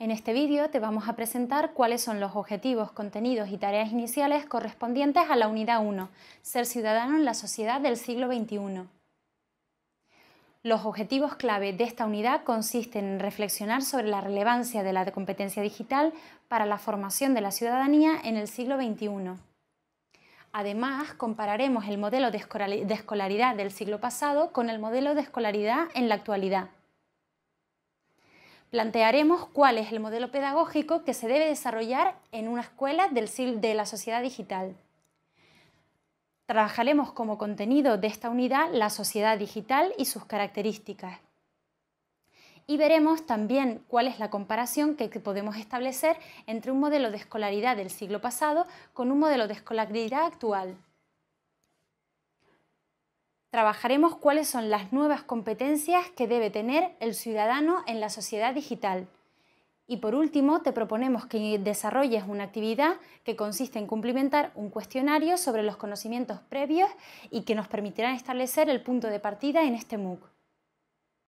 En este vídeo te vamos a presentar cuáles son los objetivos, contenidos y tareas iniciales correspondientes a la Unidad 1, Ser ciudadano en la sociedad del siglo XXI. Los objetivos clave de esta unidad consisten en reflexionar sobre la relevancia de la competencia digital para la formación de la ciudadanía en el siglo XXI. Además, compararemos el modelo de escolaridad del siglo pasado con el modelo de escolaridad en la actualidad plantearemos cuál es el modelo pedagógico que se debe desarrollar en una escuela del, de la sociedad digital. Trabajaremos como contenido de esta unidad la sociedad digital y sus características. Y veremos también cuál es la comparación que podemos establecer entre un modelo de escolaridad del siglo pasado con un modelo de escolaridad actual trabajaremos cuáles son las nuevas competencias que debe tener el ciudadano en la sociedad digital. Y por último, te proponemos que desarrolles una actividad que consiste en cumplimentar un cuestionario sobre los conocimientos previos y que nos permitirán establecer el punto de partida en este MOOC.